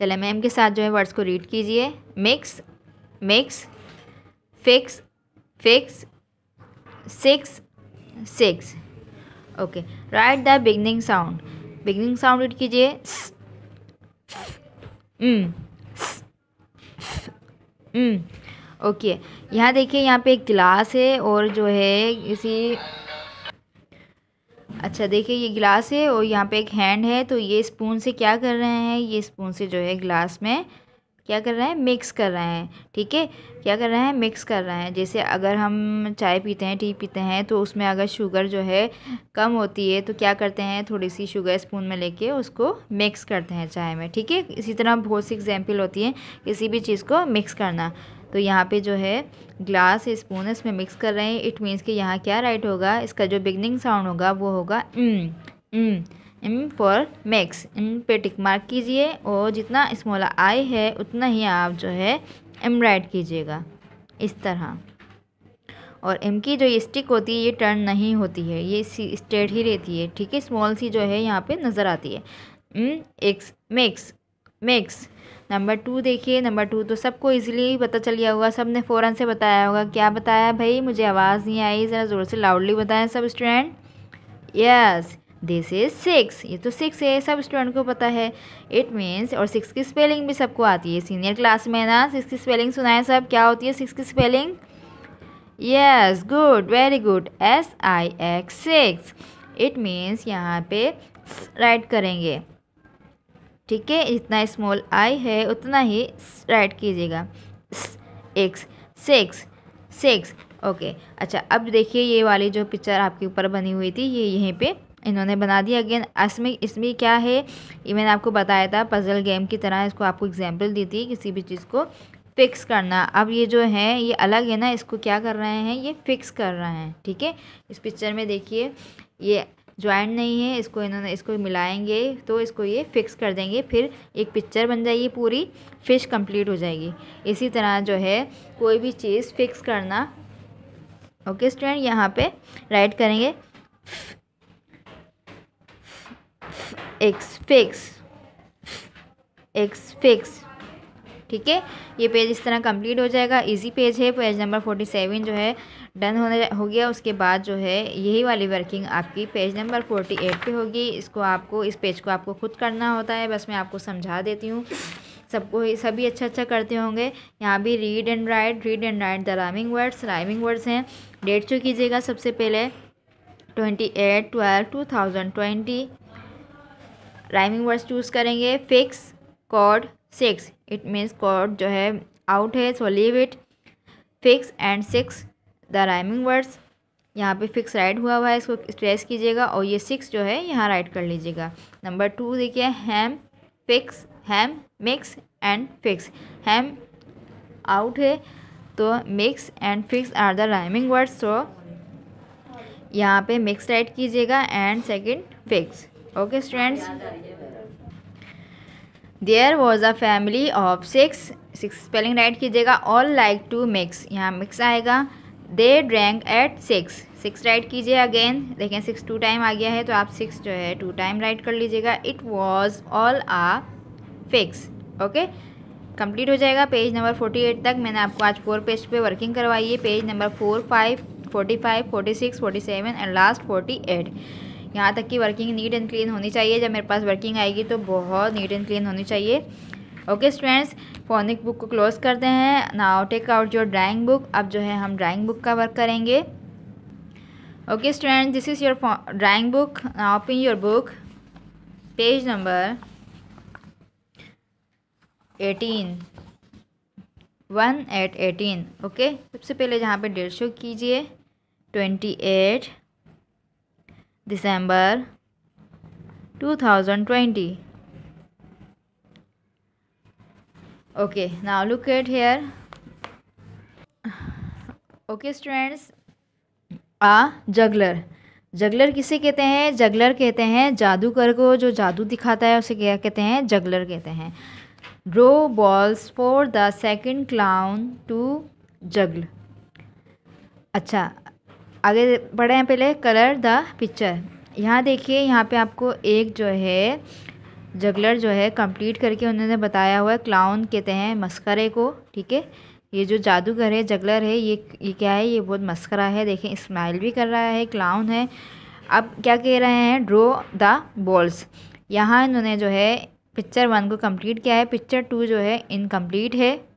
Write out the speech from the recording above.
चले मैम के साथ जो है वर्ड्स को रीड कीजिए mix mix fix fix six six okay right the beginning sound beginning sound read कीजिए ओके hmm. hmm. यहाँ देखिए यहाँ पे एक गिलास है और जो है इसी अच्छा देखिए ये गिलास है और यहाँ पे एक हैंड है तो ये स्पून से क्या कर रहे हैं ये स्पून से जो है गिलास में क्या कर रहे हैं मिक्स कर रहे हैं ठीक है क्या कर रहे हैं मिक्स कर रहे हैं जैसे अगर हम चाय पीते हैं टी पीते हैं तो उसमें अगर शुगर जो है कम होती है तो क्या करते हैं थोड़ी सी शुगर स्पून में लेके उसको मिक्स करते हैं चाय में ठीक है इसी तरह बहुत सी एग्जाम्पल होती है किसी भी चीज़ को मिक्स करना तो यहाँ पे जो है ग्लास स्पून इसमें मिक्स कर रहे हैं इट मीन्स कि यहाँ क्या राइट होगा इसका जो बिगनिंग साउंड होगा वो होगा इम इम इम फॉर मैक्स इम पे टिक मार्क कीजिए और जितना स्मॉल आई है उतना ही आप जो है इम राइट कीजिएगा इस तरह और एम की जो ये स्टिक होती है ये टर्न नहीं होती है ये स्ट्रेट ही रहती है ठीक है स्मॉल सी जो है यहाँ पे नज़र आती है एक्स मेक्स मिक्स नंबर टू देखिए नंबर टू तो सबको इजीली पता चल गया होगा सब ने फ़ौरन से बताया होगा क्या बताया भाई मुझे आवाज़ नहीं आई ज़रा ज़ोर से लाउडली बताएं सब student yes this is six ये तो सिक्स है सब स्टूडेंट को पता है इट मीन्स और सिक्स की स्पेलिंग भी सबको आती है सीनियर क्लास में ना सिक्स की स्पेलिंग सुनाए सब क्या होती है सिक्स की spelling yes good very good S I X six it means यहाँ पे राइट करेंगे ठीक है जितना स्मॉल आई है उतना ही राइट कीजिएगा एक्स सिक्स सिक्स ओके अच्छा अब देखिए ये वाली जो पिक्चर आपके ऊपर बनी हुई थी ये यहीं पे इन्होंने बना दिया अगेन इसमें इसमें क्या है ये मैंने आपको बताया था पज़ल गेम की तरह इसको आपको एग्जाम्पल दी थी किसी भी चीज़ को फिक्स करना अब ये जो है ये अलग है ना इसको क्या कर रहे हैं ये फिक्स कर रहे हैं ठीक है इस पिक्चर में देखिए ये ज्वाइंट नहीं है इसको इन्होंने इसको मिलाएंगे तो इसको ये फिक्स कर देंगे फिर एक पिक्चर बन जाएगी पूरी फ़िश कंप्लीट हो जाएगी इसी तरह जो है कोई भी चीज़ फिक्स करना ओके स्टूडेंट यहाँ पे राइट करेंगे एक्स फिक्स एक्स फिक्स ठीक है ये पेज इस तरह कंप्लीट हो जाएगा इजी पेज है पेज नंबर फोर्टी सेवन जो है डन होने हो गया उसके बाद जो है यही वाली वर्किंग आपकी पेज नंबर फोर्टी एट पर होगी इसको आपको इस पेज को आपको खुद करना होता है बस मैं आपको समझा देती हूँ सबको सभी अच्छा अच्छा करते होंगे यहाँ भी read and write read and write the rhyming words rhyming words हैं डेट जो कीजिएगा सबसे पहले twenty eight twelve two thousand twenty rhyming words choose करेंगे fix cod six it means cot जो है आउट है so leave it fix and six the rhyming words यहाँ पे फिक्स राइट हुआ हुआ है इसको स्ट्रेस कीजिएगा और ये सिक्स जो है यहाँ राइट कर लीजिएगा नंबर टू देखिए ham fix ham mix and fix ham out है तो mix and fix are the rhyming words so यहाँ पे मिक्स राइट कीजिएगा and second fix okay students there was a family of six six spelling right कीजिएगा all like to mix यहाँ mix आएगा they drank at six six right कीजिए again देखें six two time आ गया है तो आप सिक्स जो है टू टाइम राइट कर लीजिएगा it was all a fix okay complete हो जाएगा पेज नंबर फोर्टी एट तक मैंने आपको आज फोर पेज पे वर्किंग करवाई है page number four five forty five forty six forty seven and last forty eight यहाँ तक कि वर्किंग नीट एंड क्लीन होनी चाहिए जब मेरे पास वर्किंग आएगी तो बहुत नीट एंड क्लीन होनी चाहिए ओके स्टूडेंट्स फोनिक बुक को क्लोज करते हैं now take out your drawing book अब जो है हम ड्राइंग बुक का वर्क करेंगे okay student this is your drawing book open your book page number eighteen one eight eighteen okay सबसे पहले जहाँ पे डेढ़ सौ कीजिए twenty eight December 2020 okay now look at here okay students a juggler juggler किसे कहते हैं जगलर कहते हैं जादूगर को जो जादू दिखाता है उसे क्या कहते हैं जगलर कहते हैं throw balls for the second clown to juggle अच्छा आगे बढ़े हैं पहले कलर द पिक्चर यहाँ देखिए यहाँ पे आपको एक जो है जगलर जो है कंप्लीट करके उन्होंने बताया हुआ है क्लाउन कहते हैं मस्करे को ठीक है ये जो जादूगर है जगलर है ये ये क्या है ये बहुत मस्करा है देखें स्माइल भी कर रहा है क्लाउन है अब क्या कह रहे हैं ड्रो द बॉल्स यहाँ इन्होंने जो है पिक्चर वन को कंप्लीट किया है पिक्चर टू जो है इनकम्प्लीट है